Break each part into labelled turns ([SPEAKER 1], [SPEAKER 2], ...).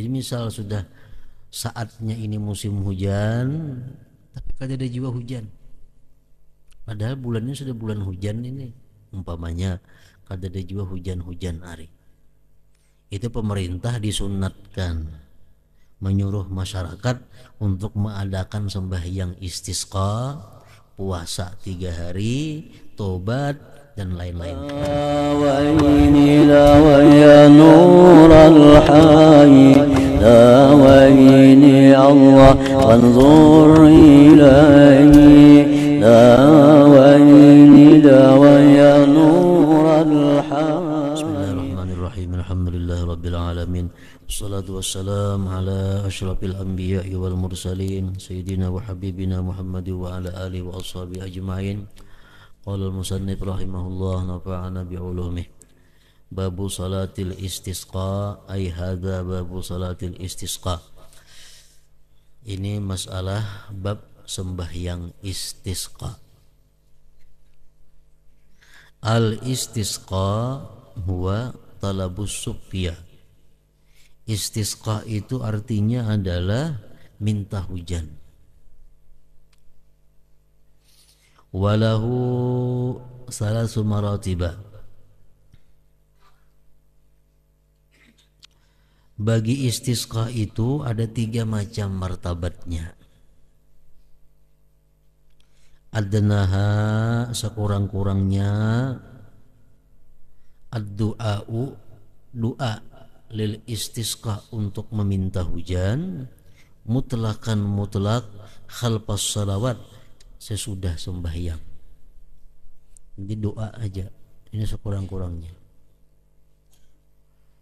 [SPEAKER 1] Jadi misal sudah saatnya ini musim hujan, tapi kada ada jiwa hujan. Padahal bulannya sudah bulan hujan ini, umpamanya kada ada jiwa hujan-hujan hari. Itu pemerintah disunatkan menyuruh masyarakat untuk mengadakan sembahyang istisqa, puasa tiga hari, tobat, dan lain-lain. Allah داوي نور بسم الله الرحمن الرحيم الحمد لله رب العالمين والصلاة والسلام على أشرف الأنبياء والمرسلين سيدنا وحبيبنا محمد وعلى آله وأصحابه أجمعين Qala al-musannif rahimahullah nafa'ana bi ulumi. Babu salatil istisqa ai hadza babu salatil istisqa. Ini masalah bab sembahyang istisqa. Al istisqa huwa talabus sufya. Istisqa itu artinya adalah minta hujan. Walahu ثلاث مراتب Bagi istisqa itu ada tiga macam martabatnya Adnaha sekurang-kurangnya addu'a'u doa lil istisqa untuk meminta hujan Mutlakan mutlak Khalpas salawat sesudah sembahyang jadi doa aja ini sekurang-kurangnya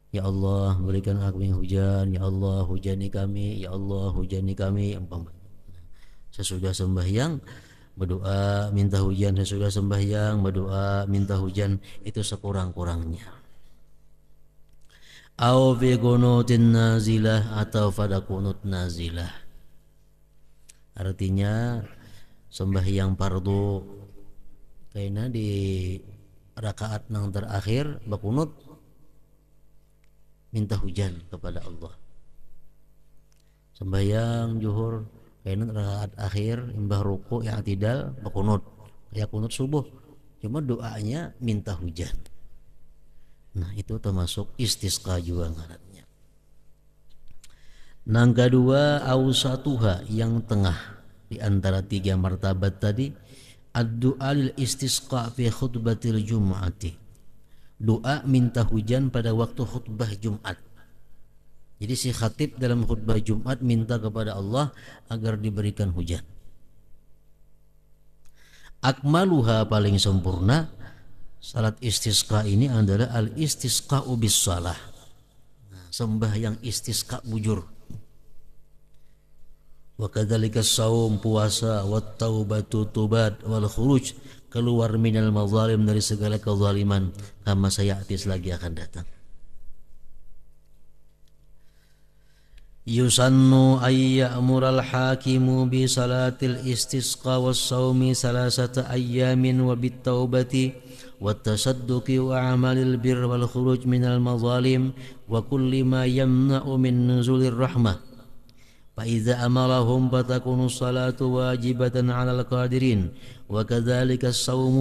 [SPEAKER 1] Ya Allah berikan kami hujan Ya Allah hujani kami Ya Allah hujani kami sesudah sembahyang berdoa minta hujan sesudah sembahyang berdoa minta hujan itu sekurang-kurangnya au fi qunutin nazilah atau pada kunut nazilah artinya sembahyang pardu kayaknya di rakaat nang terakhir bakunut minta hujan kepada Allah sembahyang juhur kayaknya rakaat akhir imbah ruku yang tidak bakunut ya kunut subuh cuma doanya minta hujan nah itu termasuk istisqa juga ngaratnya nang kedua Tuha yang tengah di antara tiga martabat tadi ad-du'a lil istisqa fi khutbatil jum'ati doa minta hujan pada waktu khutbah Jumat jadi si khatib dalam khutbah Jumat minta kepada Allah agar diberikan hujan akmaluha paling sempurna salat istisqa ini adalah al istisqa ubis salah nah, sembah yang istisqa bujur wa kadzalika shaum puasa wa taubatu tubat wal khuruj keluar minal mazalim dari segala kezaliman kama atis lagi akan datang Yusannu amural hakimu bi salatil istisqa was saumi salasata ayyamin wa bit taubati wat tasadduqi wa amalil bir wal khuruj minal mazalim wa kulli ma yamna'u min nuzulir rahmah فإذا أمرهم فتكون الصلاة واجبة على القادرين وكذلك الصوم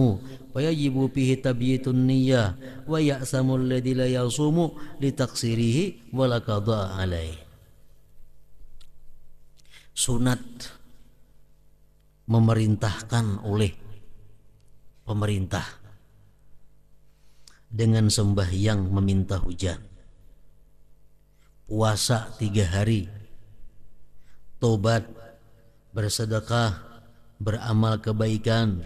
[SPEAKER 1] ويجب به تبييت النية ويأسم الذي لا يصوم لتقصيره ولا قضاء عليه sunat memerintahkan oleh pemerintah dengan sembahyang meminta hujan puasa tiga hari tobat, bersedekah, beramal kebaikan,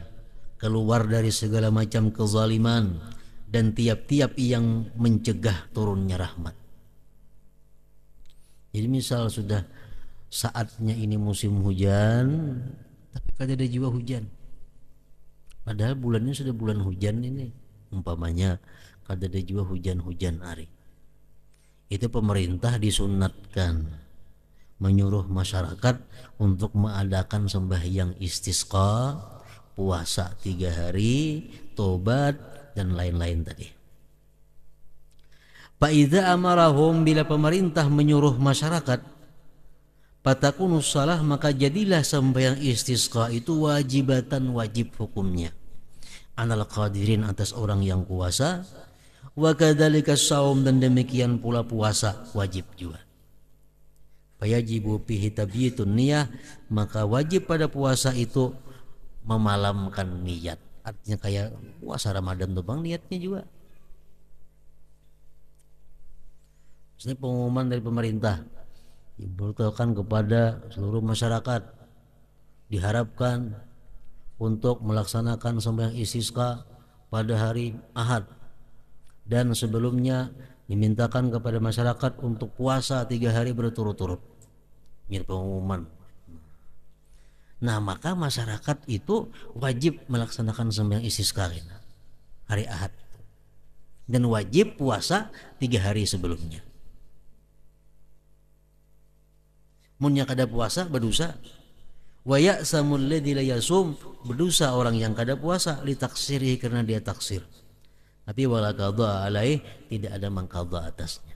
[SPEAKER 1] keluar dari segala macam kezaliman dan tiap-tiap yang mencegah turunnya rahmat. Jadi misal sudah saatnya ini musim hujan, tapi kada ada jiwa hujan. Padahal bulannya sudah bulan hujan ini, umpamanya kada ada jiwa hujan-hujan hari. Itu pemerintah disunatkan menyuruh masyarakat untuk mengadakan sembahyang istisqa, puasa tiga hari, tobat dan lain-lain tadi. Fa'idha amarahum bila pemerintah menyuruh masyarakat Patakunus salah maka jadilah sembahyang istisqa itu wajibatan wajib hukumnya Anal qadirin atas orang yang kuasa wakadali kadzalika saum dan demikian pula puasa wajib juga fayajibu fihi tabyitun niyah maka wajib pada puasa itu memalamkan niat artinya kayak puasa Ramadan tuh bang niatnya juga ini pengumuman dari pemerintah diberitakan kepada seluruh masyarakat diharapkan untuk melaksanakan sembahyang istisqa pada hari Ahad dan sebelumnya dimintakan kepada masyarakat untuk puasa tiga hari berturut-turut mir pengumuman nah maka masyarakat itu wajib melaksanakan isis karena hari ahad dan wajib puasa tiga hari sebelumnya munnya kada puasa berdosa Wayak samulle dilayasum berdosa orang yang kada puasa ditaksiri karena dia taksir tapi wala doa alaih tidak ada doa atasnya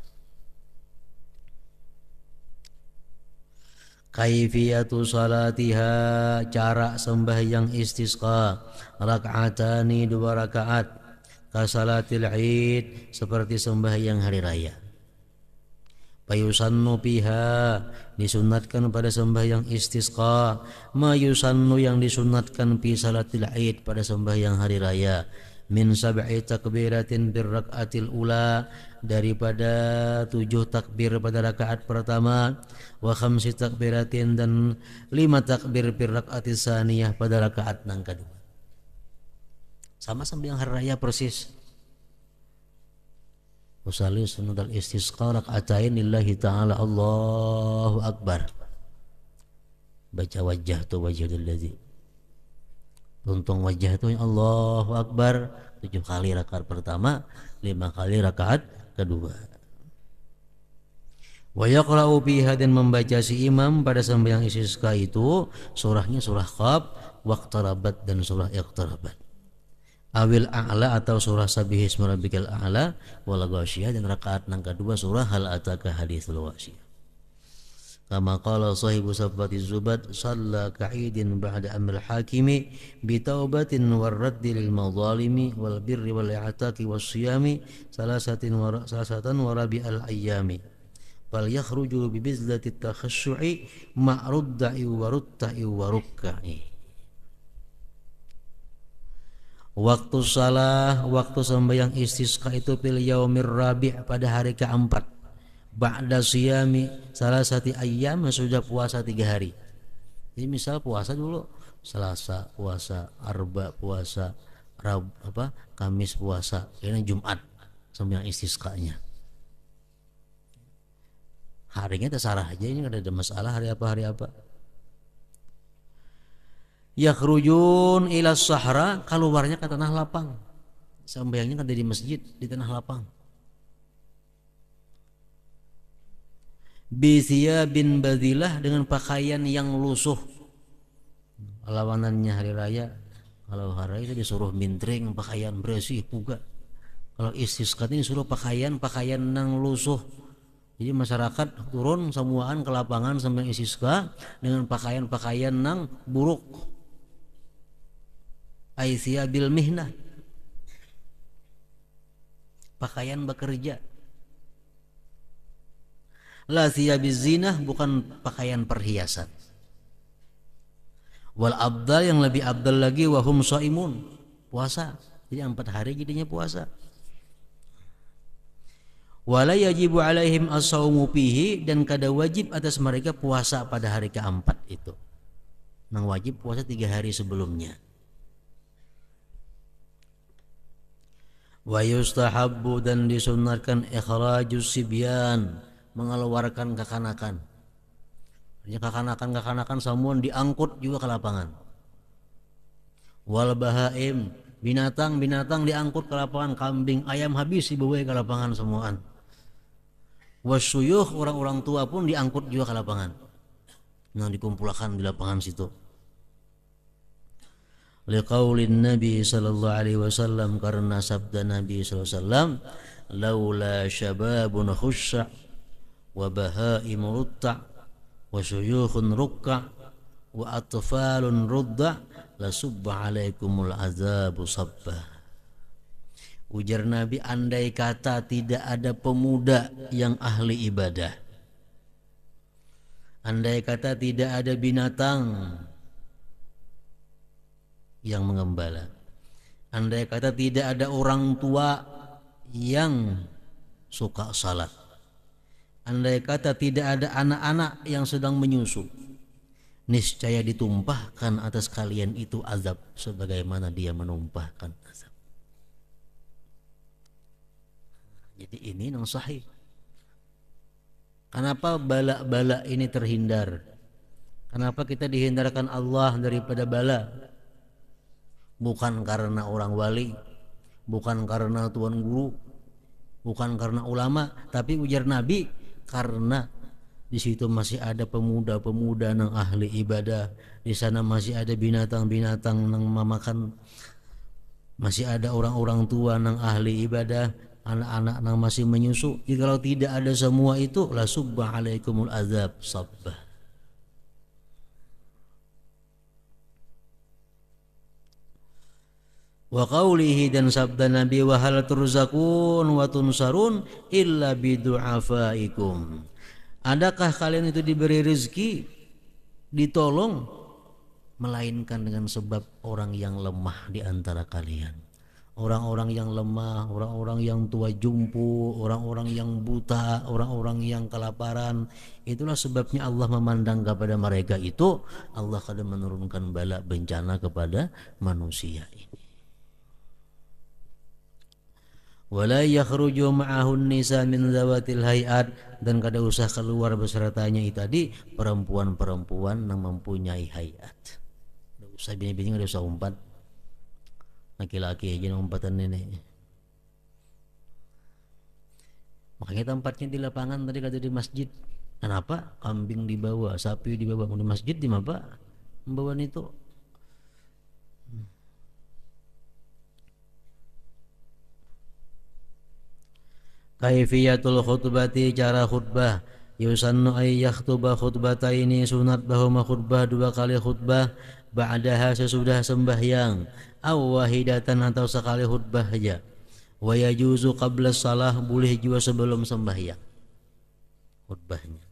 [SPEAKER 1] kaifiyatu salatiha cara sembahyang istisqa rak'atani dua rakaat kasalatil id seperti sembahyang hari raya Payusannu piha disunatkan pada sembahyang istisqa mayusannu yang disunatkan pi salatil id pada sembahyang hari raya min sab'i takbiratin bir rak'atil ula daripada tujuh takbir pada rakaat pertama wa khamsi takbiratin dan lima takbir bir rak'atis saniyah pada rakaat yang kedua sama sambil yang hari raya persis Usali sunat al istisqa rak'atain lillahi ta'ala Allahu akbar baca wajah tu wajhul ladzi tuntung wajah itu Allahu Akbar tujuh kali rakaat pertama lima kali rakaat kedua wa biha dan membaca si imam pada sembahyang istisqa itu surahnya surah qaf waqtarabat dan surah iqtarabat awil a'la atau surah sabihis rabbikal a'la wal dan rakaat yang kedua surah hal ataka hadithul wasiyah Kama qala sahibu safati zubat Salla ka'idin ba'da amr hakimi Bitaubatin warraddi lil mazalimi Wal birri wal i'ataki wal siyami Salasatin wa, salasatan wa rabi'al ayyami Fal yakhruju bibizlati takhashu'i Ma'rudda'i wa rutta'i wa rukka'i Waktu salah, waktu sembahyang istisqa itu fil yaumir rabi' pada hari keempat ba'da siyami salasati ayam sudah puasa tiga hari jadi misal puasa dulu Selasa puasa, Arba puasa, Rab, apa Kamis puasa, ini Jumat sama yang istisqanya. Harinya terserah aja ini ada, ada masalah hari apa hari apa. Yakhrujun ila sahra keluarnya ke tanah lapang. Sambayangnya kan di masjid di tanah lapang. Bisia bin Badilah dengan pakaian yang lusuh lawanannya hari raya kalau hari itu disuruh mintring pakaian bersih puga kalau istisqat ini suruh pakaian pakaian yang lusuh jadi masyarakat turun semuaan ke lapangan sambil istisqa dengan pakaian-pakaian yang buruk Aisyah bil mihnah pakaian bekerja la zinah bukan pakaian perhiasan wal abdal yang lebih abdal lagi wahum soimun puasa jadi empat hari jadinya puasa wala yajibu alaihim as-saumu dan kada wajib atas mereka puasa pada hari keempat itu nang wajib puasa tiga hari sebelumnya wa yustahabbu dan disunarkan ikhrajus sibyan mengeluarkan kekanakan. Artinya kekanakan-kekanakan samuan diangkut juga ke lapangan. Wal bahaim binatang-binatang diangkut ke lapangan kambing ayam habis dibawa ke lapangan semuaan. wasuyuh orang-orang tua pun diangkut juga ke lapangan. Nah dikumpulkan di lapangan situ liqaulin Nabi sallallahu alaihi wasallam karena sabda Nabi sallallahu alaihi wasallam laula syababun khusya' وبهائم رتع وشيوخ ركع وأطفال رضع لسب عليكم العذاب صبا Ujar Nabi andai kata tidak ada pemuda yang ahli ibadah Andai kata tidak ada binatang yang mengembala Andai kata tidak ada orang tua yang suka salat andai kata tidak ada anak-anak yang sedang menyusu niscaya ditumpahkan atas kalian itu azab sebagaimana dia menumpahkan azab jadi ini yang sahih kenapa bala-bala ini terhindar kenapa kita dihindarkan Allah daripada bala bukan karena orang wali bukan karena tuan guru bukan karena ulama tapi ujar nabi karena di situ masih ada pemuda-pemuda nang ahli ibadah di sana masih ada binatang-binatang nang memakan masih ada orang-orang tua nang ahli ibadah anak-anak nang masih menyusu jikalau tidak ada semua itu la subba alaikumul azab sabbah wa qawlihi dan sabda Nabi wa hal turzakun wa tunsarun illa bidu'afaikum adakah kalian itu diberi rezeki ditolong melainkan dengan sebab orang yang lemah di antara kalian orang-orang yang lemah, orang-orang yang tua jumpu, orang-orang yang buta, orang-orang yang kelaparan. Itulah sebabnya Allah memandang kepada mereka itu, Allah kadang menurunkan bala bencana kepada manusia. wala yakhruju ma'ahun nisa min zawatil hayat dan kada usah keluar besertanya itu tadi perempuan-perempuan yang mempunyai hayat kada usah bini-bini kada usah umpat laki-laki aja umpatan nenek makanya tempatnya di lapangan tadi kata di masjid kenapa kambing dibawa sapi dibawa di masjid di mana? membawa itu kaifiyatul khutbati cara khutbah yusannu ay yakhtuba khutbataini sunat bahuma khutbah dua kali khutbah ba'daha sesudah sembahyang aw wahidatan atau sekali khutbah saja wa yajuzu qabla salah boleh juga sebelum sembahyang khutbahnya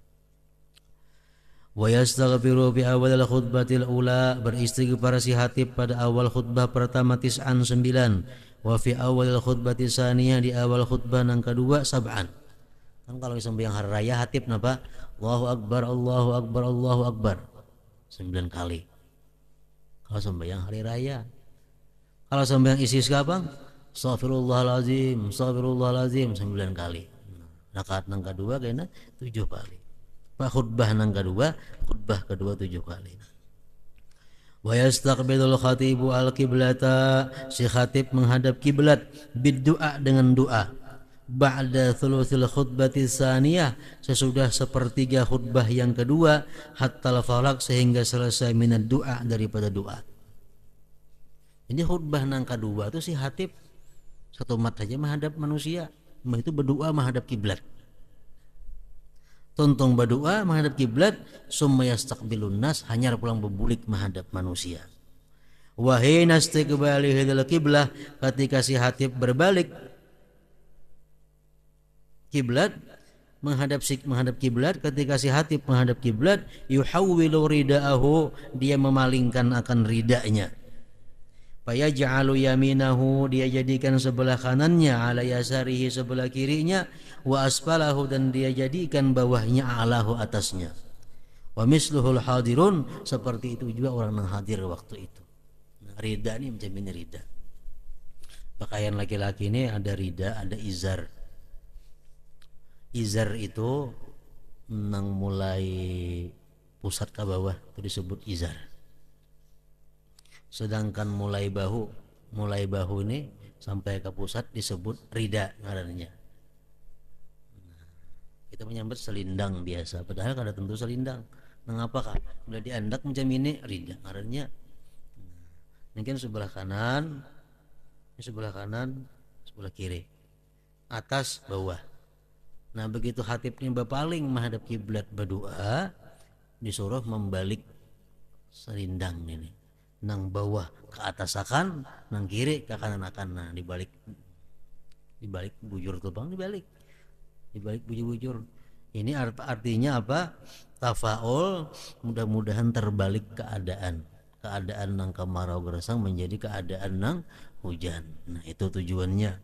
[SPEAKER 1] wa yastaghfiru bi awal khutbatil ula beristighfar si hati pada awal khutbah pertama tis'an sembilan wa fi awal khutbah tisaniyah di awal khutbah yang kedua sab'an kan kalau sembahyang hari raya hatib napa Allahu akbar Allahu akbar Allahu akbar sembilan kali kalau sembahyang hari raya kalau sembahyang isi sekarang Astaghfirullahalazim, Astaghfirullahalazim sembilan kali. Rakaat nang kedua kena tujuh kali. Pak khutbah nang kedua, khutbah kedua tujuh kali wa khatibu al kiblata si khatib menghadap kiblat biddu'a dengan doa ba'da thulutsil khutbati saniyah sesudah sepertiga khutbah yang kedua hatta falak sehingga selesai minat doa daripada doa ini khutbah nang kedua itu si khatib satu mat saja menghadap manusia itu berdoa menghadap kiblat Tuntung berdoa menghadap kiblat, summa yastaqbilun nas hanya pulang berbulik menghadap manusia. Wahai kembali hidal kiblah ketika si hati berbalik kiblat menghadap menghadap kiblat ketika si hati menghadap kiblat yuhawwilu ridaahu dia memalingkan akan ridanya Fayaj'alu yaminahu dia jadikan sebelah kanannya ala yasarihi sebelah kirinya wa asfalahu dan dia jadikan bawahnya alahu atasnya. Wa misluhul hadirun seperti itu juga orang yang hadir waktu itu. Nah, rida ini macam ini rida. Pakaian laki-laki ini ada rida, ada izar. Izar itu nang mulai pusat ke bawah itu disebut izar sedangkan mulai bahu mulai bahu ini sampai ke pusat disebut rida ngarannya nah, kita menyambut selindang biasa padahal kada tentu selindang mengapa bila diandak macam ini rida ngarannya nah, mungkin sebelah kanan sebelah kanan sebelah kiri atas bawah nah begitu hatibnya paling menghadap kiblat berdoa disuruh membalik selindang ini nang bawah ke atas akan nang kiri ke kanan akan nah dibalik dibalik bujur bang dibalik dibalik bujur-bujur ini art artinya apa tafaul mudah-mudahan terbalik keadaan keadaan nang kemarau gersang menjadi keadaan nang hujan nah itu tujuannya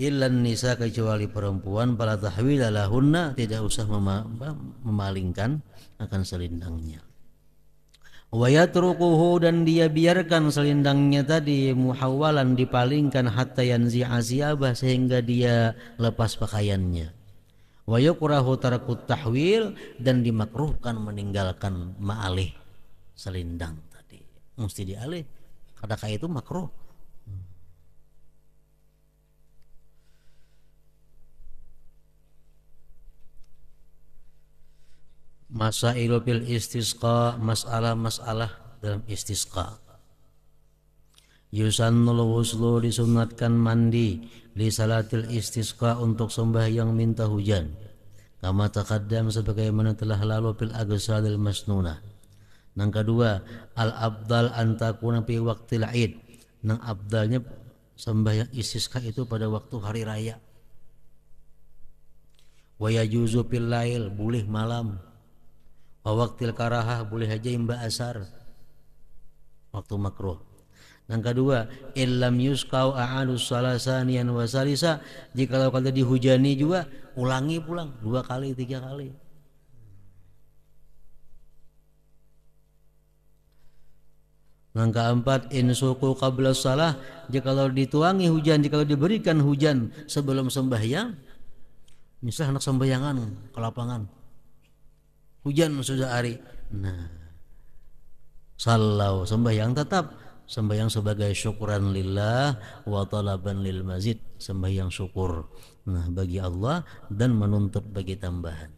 [SPEAKER 1] ilan nisa kecuali perempuan para tahwilalahunna tidak usah memalingkan akan selindangnya wayatrukuhu dan dia biarkan selendangnya tadi muhawalan dipalingkan hatta yanzi asiyabah sehingga dia lepas pakaiannya wayukrahu tarakut tahwil dan dimakruhkan meninggalkan ma'alih selendang tadi mesti dialih kadaka itu makruh Masailu bil istisqa, masalah-masalah dalam istisqa. Yusannul wuslu disunatkan mandi di salatil istisqa untuk sembahyang minta hujan. Kama taqaddam sebagaimana telah lalu bil agsadil masnuna. Nang kedua, al abdal antakuna pi waktu id. Nang abdalnya sembahyang istisqa itu pada waktu hari raya. Wa yajuzu lail, boleh malam Waktu karahah boleh aja imba asar waktu makruh. Yang kedua, illam yuskau a'alu salasanian wasalisa. kalau kalau dihujani juga, ulangi pulang dua kali, tiga kali. Yang keempat, insuku qabla salah. kalau dituangi hujan, jika kalau diberikan hujan sebelum sembahyang, misal anak sembahyangan ke lapangan, hujan sudah hari nah salau sembahyang tetap sembahyang sebagai syukuran lillah wa talaban lil mazid sembahyang syukur nah bagi Allah dan menuntut bagi tambahan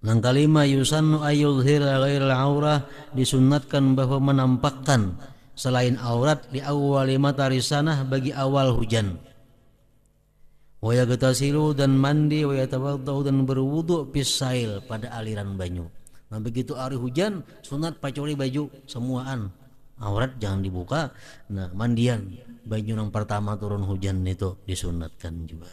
[SPEAKER 1] Nang kalimah yusannu ayudhira ghairil aurah disunatkan bahwa menampakkan selain aurat di awal lima tarisanah bagi awal hujan wa yagtasilu dan mandi wa yatawaddau dan berwudu pisail pada aliran banyu nah begitu hari hujan sunat pacoli baju semuaan aurat jangan dibuka nah mandian banyu yang pertama turun hujan itu disunatkan juga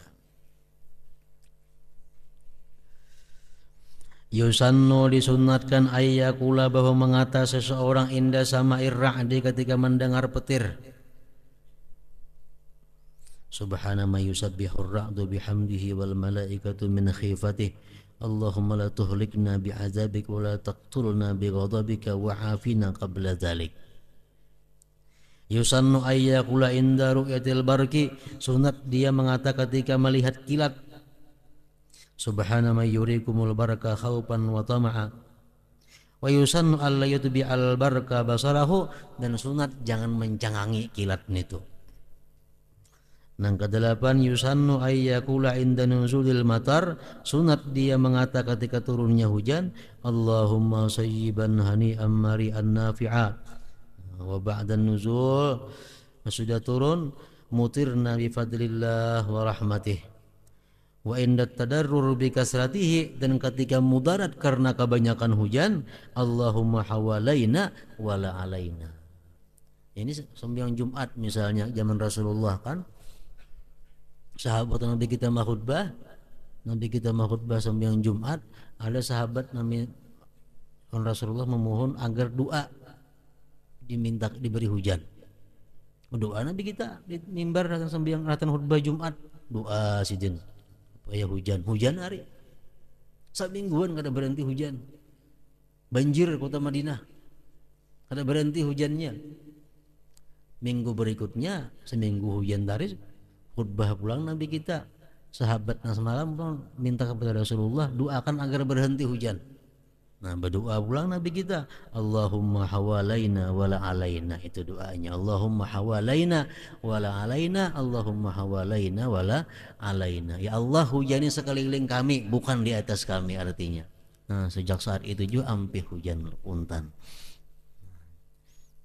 [SPEAKER 1] Yusannu disunatkan ayakula bahwa mengata seseorang indah sama irra'di ketika mendengar petir Subhana ma ar ra'du bihamdihi wal malaikatu min khifatih. Allahumma la tuhlikna bi'azabik wa la taqtulna bighadabika wa afina qabla dhalik. Yusannu ayyakula inda ru'yatil barki Sunat dia mengatakan ketika melihat kilat Subhana ma yurikumul baraka khawfan wa tama'a Wa yusannu alla yutbi al barka basarahu Dan sunat jangan mencangangi kilat itu Nang kedelapan yusannu ayyakula inda nuzulil matar sunat dia mengata ketika turunnya hujan Allahumma sayyiban hani'an mari'an nafi'a wa ba'dan nuzul sudah turun mutirna Nabi fadlillah wa rahmatih wa inda tadarrur bi kasratihi dan ketika mudarat karena kebanyakan hujan Allahumma hawalaina wala alaina ini sembilan Jumat misalnya zaman Rasulullah kan sahabat nanti kita makhutbah nanti kita sampai yang Jumat ada sahabat Nabi Rasulullah memohon agar doa diminta diberi hujan doa Nabi kita di mimbar datang yang ratan khutbah Jumat doa sidin apa ya hujan hujan hari mingguan kada berhenti hujan banjir kota Madinah kada berhenti hujannya minggu berikutnya seminggu hujan dari khutbah pulang Nabi kita sahabatnya semalam pulang minta kepada Rasulullah doakan agar berhenti hujan nah berdoa pulang Nabi kita Allahumma hawalaina wala alaina itu doanya Allahumma hawalaina wala alaina Allahumma hawalaina wala alaina ya Allah hujani sekeliling kami bukan di atas kami artinya nah sejak saat itu juga ampih hujan untan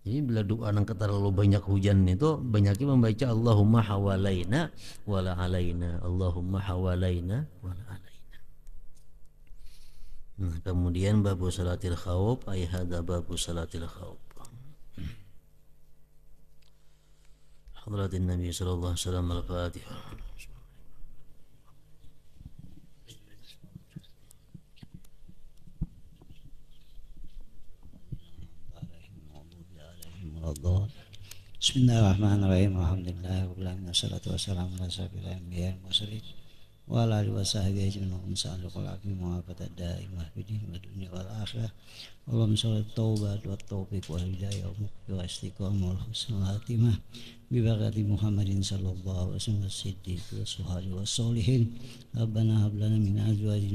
[SPEAKER 1] jadi bila doa nang terlalu banyak hujan itu banyaknya membaca Allahumma hawalaina wala alaina, Allahumma hawalaina wala alaina. Nah, kemudian babu salatil khawf ay hada babu salatil khawf. Hadratin Nabi sallallahu alaihi wasallam al-Fatihah. Allah Bismillahirrahmanirrahim Alhamdulillah Wabillahi wassalatu wassalamu ala muslim Wala di wasa vi aje ma om saa lo kola ki ma wapata dunia wal aha, wala om saa lo toba loa tope kua hida yo mu kio asti kua mo lo saa laa tima, biba kati mu hamarin sa lo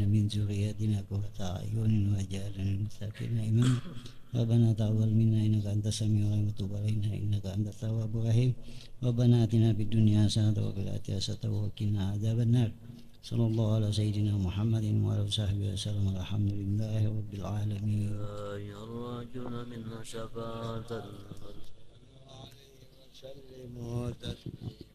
[SPEAKER 1] min juuri hati na yoni nuaja renen sa kina imam, na ta mina ina ganda sa mi mutu bala ina ina ganda ta wabu rahim, na hati na bitunia saa ta wakilati asa ta woki naa صلى الله على سيدنا محمد وعلى صحبه وسلم الحمد لله رب العالمين يا رجل منا شفاعة الله شر موتت